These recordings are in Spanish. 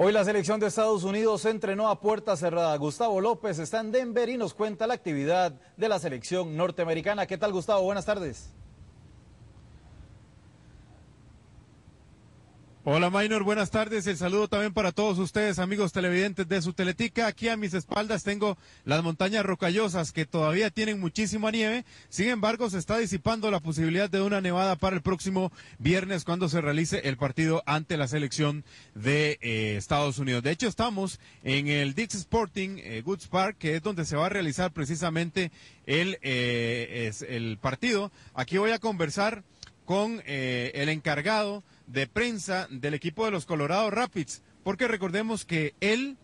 Hoy la selección de Estados Unidos entrenó a puerta cerrada. Gustavo López está en Denver y nos cuenta la actividad de la selección norteamericana. ¿Qué tal, Gustavo? Buenas tardes. Hola Minor, buenas tardes. El saludo también para todos ustedes, amigos televidentes de su Teletica. Aquí a mis espaldas tengo las montañas rocallosas que todavía tienen muchísima nieve. Sin embargo, se está disipando la posibilidad de una nevada para el próximo viernes cuando se realice el partido ante la selección de eh, Estados Unidos. De hecho, estamos en el Dix Sporting eh, Goods Park, que es donde se va a realizar precisamente el, eh, el partido. Aquí voy a conversar con el encargado de prensa del equipo de los Colorado Rapids, porque recordemos que él,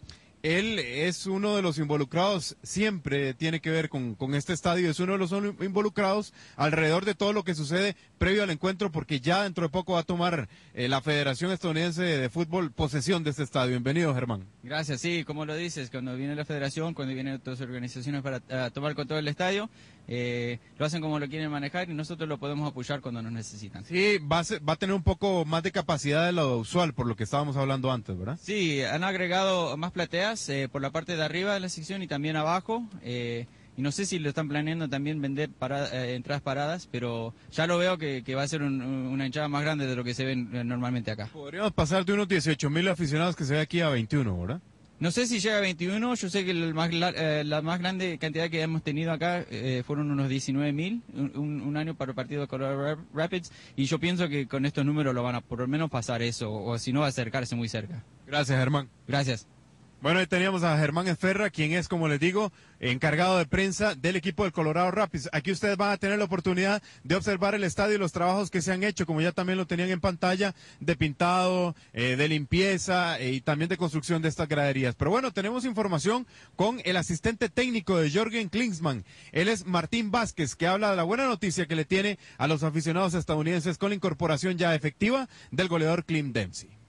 él es uno de los involucrados, siempre tiene que ver con, este estadio, es uno de los involucrados alrededor de todo lo que sucede previo al encuentro, porque ya dentro de poco va a tomar eh, la Federación Estadounidense de Fútbol posesión de este estadio. Bienvenido, Germán. Gracias, sí, como lo dices, cuando viene la Federación, cuando vienen otras organizaciones para tomar control del estadio, eh, lo hacen como lo quieren manejar y nosotros lo podemos apoyar cuando nos necesitan. Sí, va a, va a tener un poco más de capacidad de lo usual, por lo que estábamos hablando antes, ¿verdad? Sí, han agregado más plateas eh, por la parte de arriba de la sección y también abajo. Eh, y no sé si lo están planeando también vender para, entradas paradas, pero ya lo veo que, va a ser una hinchada más grande de lo que se ve normalmente acá. Podríamos pasar de unos 18 mil aficionados que se ve aquí a 21, ¿verdad? No sé si llega a 21, yo sé que más, eh, la, más grande cantidad que hemos tenido acá eh, fueron unos 19 mil, un, año para el partido de Colorado Rapids, y yo pienso que con estos números lo van a por lo menos pasar eso, o si no, acercarse muy cerca. Gracias, Germán. Gracias. Bueno, ahí teníamos a Germán Esferra, quien es, como les digo, encargado de prensa del equipo del Colorado Rapids. Aquí ustedes van a tener la oportunidad de observar el estadio y los trabajos que se han hecho, como ya también lo tenían en pantalla, de pintado, eh, de limpieza eh, y también de construcción de estas graderías. Pero bueno, tenemos información con el asistente técnico de Jorgen Klinsmann. Él es Martín Vázquez, que habla de la buena noticia que le tiene a los aficionados estadounidenses con la incorporación ya efectiva del goleador Clint Dempsey.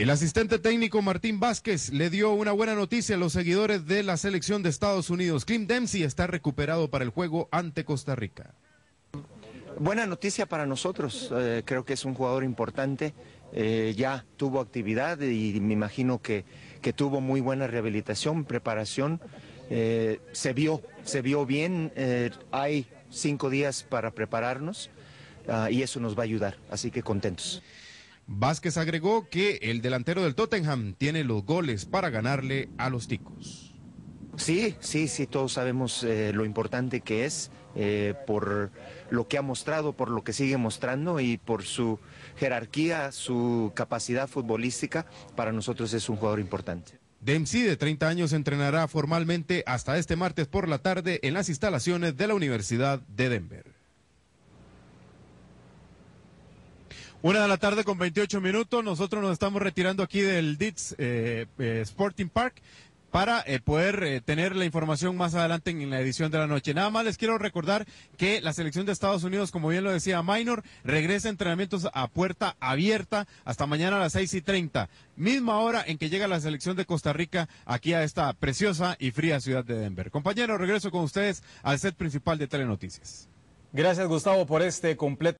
El asistente técnico Martín Vázquez le dio una buena noticia a los seguidores de la selección de Estados Unidos. Clint Dempsey está recuperado para el juego ante Costa Rica. Buena noticia para nosotros, eh, creo que es un jugador importante, eh, ya tuvo actividad y me imagino que, tuvo muy buena rehabilitación, preparación, eh, se vio, se vio bien, hay cinco días para prepararnos ah, y eso nos va a ayudar, así que contentos. Vázquez agregó que el delantero del Tottenham tiene los goles para ganarle a los ticos. Sí, sí, sí, todos sabemos eh, lo importante que es eh, por lo que ha mostrado, por lo que sigue mostrando y por su jerarquía, su capacidad futbolística. Para nosotros es un jugador importante. Dempsey, de 30 años, entrenará formalmente hasta este martes por la tarde en las instalaciones de la Universidad de Denver. Una de la tarde con 28 minutos, nosotros nos estamos retirando aquí del DITS eh, eh, Sporting Park para eh, poder tener la información más adelante en, la edición de la noche. Nada más les quiero recordar que la selección de Estados Unidos, como bien lo decía Minor, regresa a entrenamientos a puerta abierta hasta mañana a las 6 y 30, misma hora en que llega la selección de Costa Rica aquí a esta preciosa y fría ciudad de Denver. Compañero, regreso con ustedes al set principal de Telenoticias. Gracias Gustavo por este completo.